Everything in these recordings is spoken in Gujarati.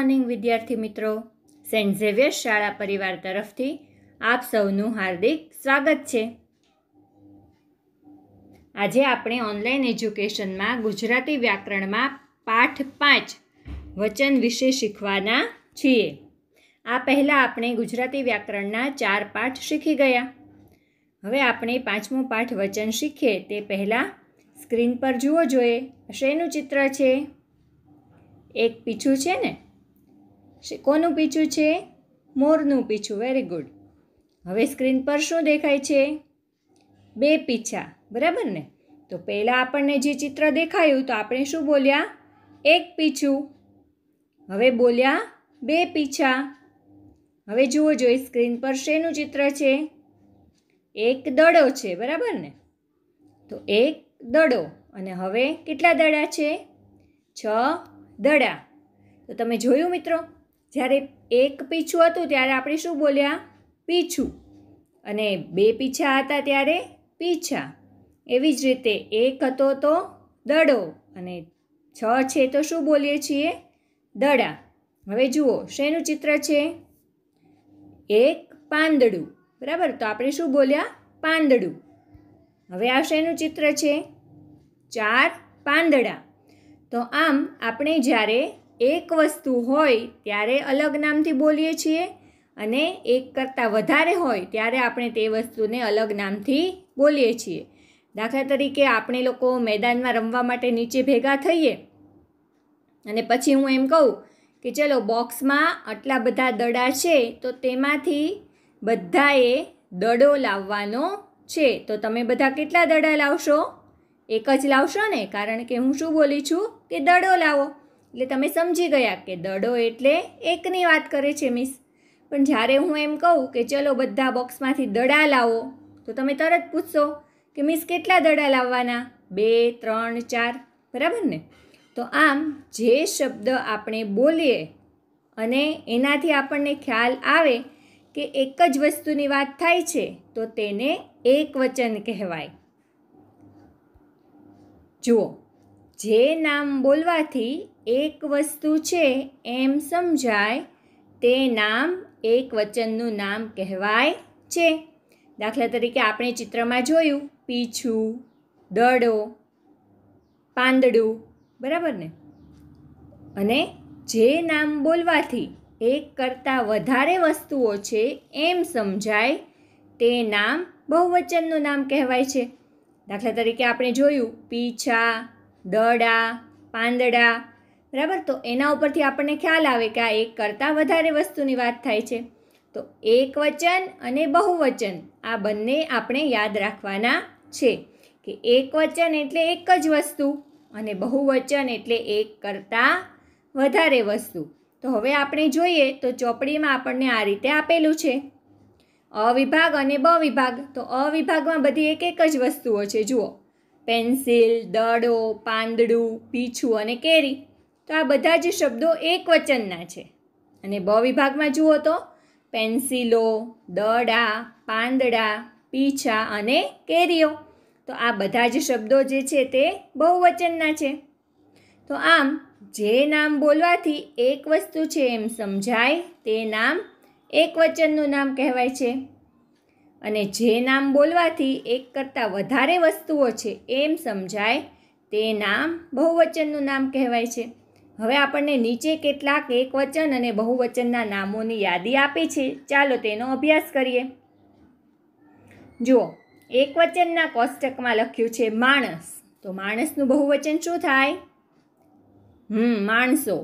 મોર્નિંગ વિદ્યાર્થી મિત્રો સેન્ટ ઝેવિયર શાળા પરિવાર તરફથી આપ સૌનું હાર્દિક સ્વાગત છે આજે આપણે ઓનલાઈન એજ્યુકેશનમાં ગુજરાતી વ્યાકરણમાં પાઠ પાંચ વચન વિશે શીખવાના છીએ આ પહેલાં આપણે ગુજરાતી વ્યાકરણના ચાર પાઠ શીખી ગયા હવે આપણે પાંચમું પાઠ વચન શીખીએ તે પહેલાં સ્ક્રીન પર જુઓ જોઈએ શેનું ચિત્ર છે એક પીછું છે ને કોનું પીછું છે મોરનું પીછું વેરી ગુડ હવે સ્ક્રીન પર શું દેખાય છે બે પીછા બરાબર ને તો પહેલાં આપણને જે ચિત્ર દેખાયું તો આપણે શું બોલ્યા એક પીછું હવે બોલ્યા બે પીછા હવે જુઓ જો સ્ક્રીન પર શેનું ચિત્ર છે એક દડો છે બરાબર ને તો એક દડો અને હવે કેટલા દડા છે છ દડા તો તમે જોયું મિત્રો જ્યારે એક પીછું હતું ત્યારે આપણે શું બોલ્યા પીછું અને બે પીછા હતા ત્યારે પીછા એવી જ રીતે એક હતો તો દડો અને છ છે તો શું બોલીએ છીએ દડા હવે જુઓ શેનું ચિત્ર છે એક પાંદડું બરાબર તો આપણે શું બોલ્યા પાંદડું હવે આ શેનું ચિત્ર છે ચાર પાંદડા તો આમ આપણે જ્યારે એક વસ્તુ હોય ત્યારે અલગ નામથી બોલીએ છીએ અને એક કરતાં વધારે હોય ત્યારે આપણે તે વસ્તુને અલગ નામથી બોલીએ છીએ દાખલા તરીકે આપણે લોકો મેદાનમાં રમવા માટે નીચે ભેગા થઈએ અને પછી હું એમ કહું કે ચલો બોક્સમાં આટલા બધા દડા છે તો તેમાંથી બધાએ દડો લાવવાનો છે તો તમે બધા કેટલા દડા લાવશો એક જ લાવશો ને કારણ કે હું શું બોલી છું કે દડો લાવો એટલે તમે સમજી ગયા કે દડો એટલે એકની વાત કરે છે મિસ પણ જ્યારે હું એમ કહું કે ચલો બધા બોક્સમાંથી દડા લાવો તો તમે તરત પૂછશો કે મિસ કેટલા દડા લાવવાના બે ત્રણ ચાર બરાબર ને તો આમ જે શબ્દ આપણે બોલીએ અને એનાથી આપણને ખ્યાલ આવે કે એક જ વસ્તુની વાત થાય છે તો તેને એક વચન કહેવાય જુઓ જે નામ બોલવાથી એક વસ્તુ છે એમ સમજાય તે નામ એક વચનનું નામ કહેવાય છે દાખલા તરીકે આપણે ચિત્રમાં જોયું પીછું દડો પાંદડું બરાબર ને અને જે નામ બોલવાથી એક કરતાં વધારે વસ્તુઓ છે એમ સમજાય તે નામ બહુવચનનું નામ કહેવાય છે દાખલા તરીકે આપણે જોયું પીછા દડા પાંદડા બરાબર તો એના ઉપરથી આપણને ખ્યાલ આવે કે આ એક કરતાં વધારે વસ્તુની વાત થાય છે તો એક વચન અને બહુવચન આ બંને આપણે યાદ રાખવાના છે કે એક વચન એટલે એક જ વસ્તુ અને બહુવચન એટલે એક કરતાં વધારે વસ્તુ તો હવે આપણે જોઈએ તો ચોપડીમાં આપણને આ રીતે આપેલું છે અવિભાગ અને બ વિભાગ તો અવિભાગમાં બધી એક એક જ વસ્તુઓ છે જુઓ પેન્સિલ દડો પાંદડું પીછું અને કેરી તો આ બધા જ શબ્દો એક વચનના છે અને બ વિભાગમાં જુઓ તો પેન્સિલો દડા પાંદડા પીછા અને કેરીઓ તો આ બધા જ શબ્દો જે છે તે બહુવચનના છે તો આમ જે નામ બોલવાથી એક વસ્તુ છે એમ સમજાય તે નામ એક વચનનું નામ કહેવાય છે અને જે નામ બોલવાથી એક કરતાં વધારે વસ્તુઓ છે એમ સમજાય તે નામ બહુવચનનું નામ કહેવાય છે હવે આપણને નીચે કેટલાક એકવચન અને બહુવચનના નામોની યાદી આપે છે ચાલો તેનો અભ્યાસ કરીએ જુઓ એકવચનના કોષ્ટકમાં લખ્યું છે માણસ તો માણસનું બહુવચન શું થાય હમ માણસો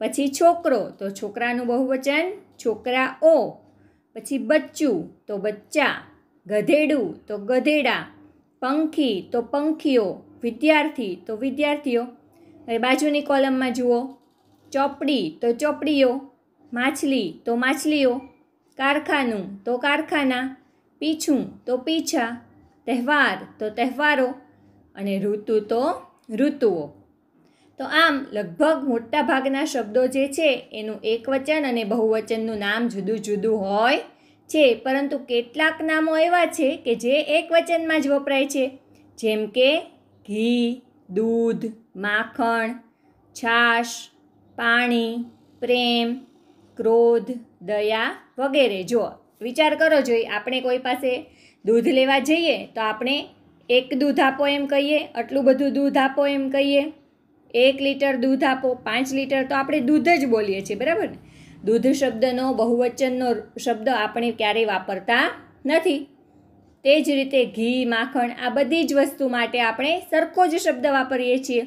પછી છોકરો તો છોકરાનું બહુવચન છોકરાઓ પછી બચ્ચું તો બચ્ચા ગધેડું તો ગધેડા પંખી તો પંખીઓ વિદ્યાર્થી તો વિદ્યાર્થીઓ હવે બાજુની કોલમમાં જુઓ ચોપડી તો ચોપડીઓ માછલી તો માછલીઓ કારખાનું તો કારખાના પીછું તો પીછા તહેવાર તો તહેવારો અને ઋતુ તો ઋતુઓ તો આમ લગભગ મોટા ભાગના શબ્દો જે છે એનું એકવચન અને બહુવચનનું નામ જુદું જુદું હોય છે પરંતુ કેટલાક નામો એવા છે કે જે એકવચનમાં જ વપરાય છે જેમ કે ઘી દૂધ માખણ છાશ પાણી પ્રેમ ક્રોધ દયા વગેરે જો વિચાર કરો જોઈએ આપણે કોઈ પાસે દૂધ લેવા જઈએ તો આપણે એક દૂધ આપો એમ કહીએ આટલું બધું દૂધ આપો એમ કહીએ એક લીટર દૂધ આપો પાંચ લીટર તો આપણે દૂધ જ બોલીએ છીએ બરાબર ને દૂધ શબ્દનો બહુવચનનો શબ્દ આપણે ક્યારેય વાપરતા નથી તે જ રીતે ઘી માખણ આ બધી જ વસ્તુ માટે આપણે સરખો જ શબ્દ વાપરીએ છીએ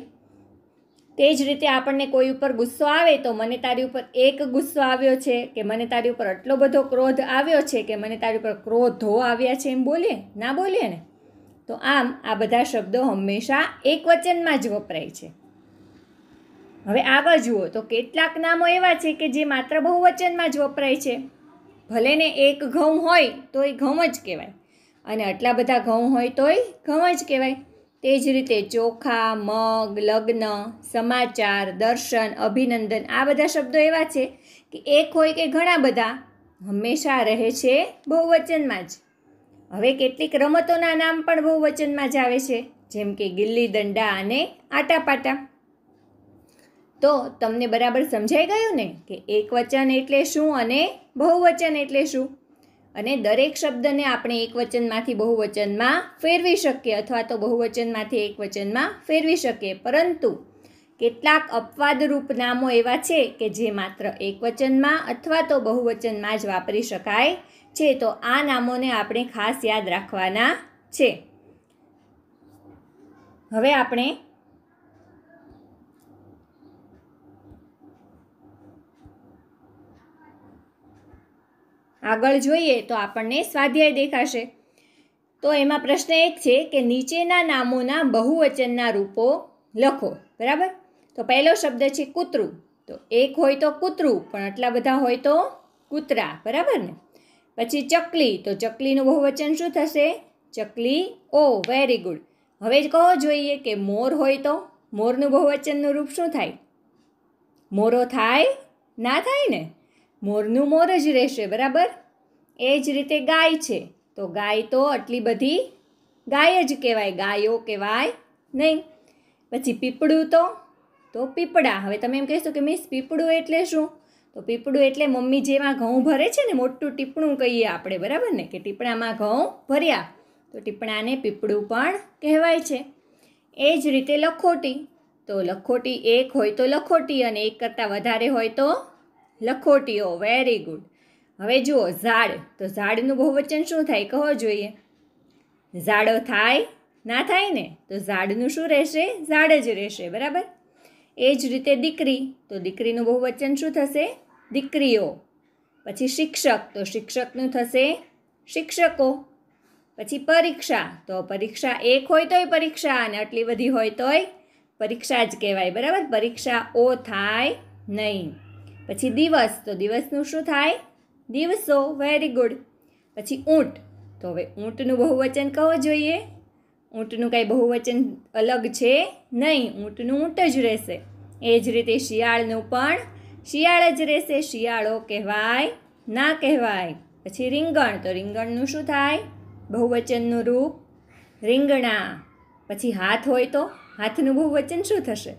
તે જ રીતે આપણને કોઈ ઉપર ગુસ્સો આવે તો મને તારી ઉપર એક ગુસ્સો આવ્યો છે કે મને તારી ઉપર આટલો બધો ક્રોધ આવ્યો છે કે મને તારી ઉપર ક્રોધો આવ્યા છે એમ બોલીએ ના બોલીએ ને તો આમ આ બધા શબ્દો હંમેશા એક વચનમાં જ વપરાય છે હવે આગળ જુઓ તો કેટલાક નામો એવા છે કે જે માત્ર બહુવચનમાં જ વપરાય છે ભલે ને એક ઘઉં હોય તો એ ઘઉં જ કહેવાય અને આટલા બધા ઘઉં હોય તોય ઘઉં જ કહેવાય તે જ રીતે ચોખા મગ લગ્ન સમાચાર દર્શન અભિનંદન આ બધા શબ્દો એવા છે કે એક હોય કે ઘણા બધા હંમેશા રહે છે બહુવચનમાં જ હવે કેટલીક રમતોના નામ પણ બહુવચનમાં જ આવે છે જેમ કે ગિલ્લી દંડા અને આટાપાટા તો તમને બરાબર સમજાઈ ગયું ને કે એક વચન એટલે શું અને બહુવચન એટલે શું અને દરેક શબ્દને આપણે એક વચનમાંથી બહુવચનમાં ફેરવી શકીએ અથવા તો બહુવચનમાંથી એક વચનમાં ફેરવી શકીએ પરંતુ કેટલાક અપવાદરૂપ નામો એવા છે કે જે માત્ર એક વચનમાં અથવા તો બહુવચનમાં જ વાપરી શકાય છે તો આ નામોને આપણે ખાસ યાદ રાખવાના છે હવે આપણે આગળ જોઈએ તો આપણને સ્વાધ્યાય દેખાશે તો એમાં પ્રશ્ન એક છે કે નીચેના નામોના બહુવચનના રૂપો લખો બરાબર તો પહેલો શબ્દ છે કૂતરું તો એક હોય તો કૂતરું પણ આટલા બધા હોય તો કૂતરા બરાબર ને પછી ચકલી તો ચકલીનું બહુવચન શું થશે ચકલી ઓ વેરી ગુડ હવે જ કહો જોઈએ કે મોર હોય તો મોરનું બહુવચનનું રૂપ શું થાય મોરો થાય ના થાય ને મોરનું મોર જ રહેશે બરાબર એ જ રીતે ગાય છે તો ગાય તો આટલી બધી ગાય જ કહેવાય ગાયો કહેવાય નહીં પછી પીપળું તો તો પીપળા હવે તમે એમ કહેશો કે મિસ પીપળું એટલે શું તો પીપળું એટલે મમ્મી જેમાં ઘઉં ભરે છે ને મોટું ટીપણું કહીએ આપણે બરાબર ને કે ટીપણામાં ઘઉં ભર્યા તો ટીપણાને પીપળું પણ કહેવાય છે એ જ રીતે લખોટી તો લખોટી એક હોય તો લખોટી અને એક કરતાં વધારે હોય તો લખોટીઓ વેરી ગુડ હવે જુઓ ઝાડ તો ઝાડનું બહુવચન શું થાય કહો જોઈએ ઝાડો થાય ના થાય ને તો ઝાડનું શું રહેશે ઝાડ જ રહેશે બરાબર એ જ રીતે દીકરી તો દીકરીનું બહુવચન શું થશે દીકરીઓ પછી શિક્ષક તો શિક્ષકનું થશે શિક્ષકો પછી પરીક્ષા તો પરીક્ષા એક હોય તોય પરીક્ષા અને આટલી બધી હોય તોય પરીક્ષા જ કહેવાય બરાબર પરીક્ષા ઓ થાય નહીં પછી દિવસ તો દિવસનું શું થાય દિવસો વેરી ગુડ પછી ઊંટ તો હવે ઊંટનું બહુવચન કહો જોઈએ ઊંટનું કાંઈ બહુવચન અલગ છે નહીં ઊંટનું ઊંટ જ રહેશે એ જ રીતે શિયાળનું પણ શિયાળ જ રહેશે શિયાળો કહેવાય ના કહેવાય પછી રીંગણ તો રીંગણનું શું થાય બહુવચનનું રૂપ રીંગણા પછી હાથ હોય તો હાથનું બહુવચન શું થશે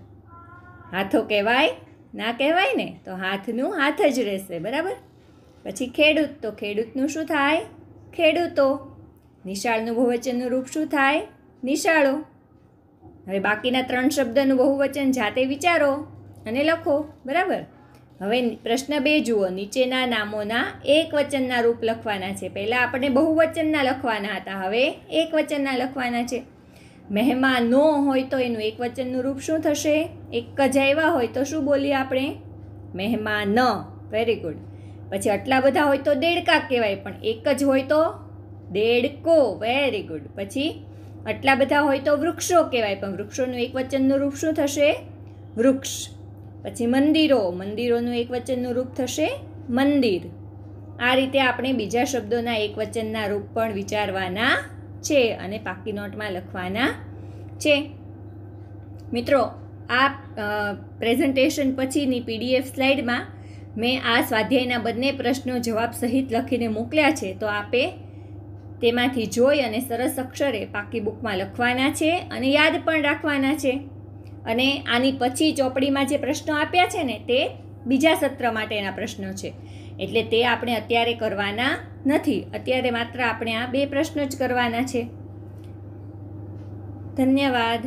હાથો કહેવાય ના કહેવાય ને તો હાથનું હાથ જ રહેશે બરાબર પછી ખેડૂત તો ખેડૂતનું શું થાય ખેડૂતો નિશાળનું બહુવચનનું રૂપ શું થાય નિશાળો હવે બાકીના ત્રણ શબ્દનું બહુવચન જાતે વિચારો અને લખો બરાબર હવે પ્રશ્ન બે જુઓ નીચેના નામોના એક વચનના રૂપ લખવાના છે પહેલાં આપણે બહુવચનના લખવાના હતા હવે એક વચનના લખવાના છે મહેમાનો હોય તો એનું એક વચનનું રૂપ શું થશે એક જ આવ્યા હોય તો શું બોલીએ આપણે મહેમાન વેરી ગુડ પછી આટલા બધા હોય તો દેડકા કહેવાય પણ એક જ હોય તો દેડકો વેરી ગુડ પછી આટલા બધા હોય તો વૃક્ષો કહેવાય પણ વૃક્ષોનું એક વચનનું રૂપ શું થશે વૃક્ષ પછી મંદિરો મંદિરોનું એક વચનનું રૂપ થશે મંદિર આ રીતે આપણે બીજા શબ્દોના એક વચનના રૂપ પણ વિચારવાના છે અને પાકી નોટમાં લખવાના છે મિત્રો આ પ્રેઝન્ટેશન પછીની પીડીએફ સ્લાઇડમાં મેં આ સ્વાધ્યાયના બંને પ્રશ્નો જવાબ સહિત લખીને મોકલ્યા છે તો આપે તેમાંથી જોઈ અને સરસ અક્ષરે પાકી બુકમાં લખવાના છે અને યાદ પણ રાખવાના છે અને આની પછી ચોપડીમાં જે પ્રશ્નો આપ્યા છે ને તે બીજા સત્ર માટેના પ્રશ્નો છે એટલે તે આપણે અત્યારે કરવાના નથી અત્યારે માત્ર આપણે આ બે પ્રશ્ન જ કરવાના છે ધન્યવાદ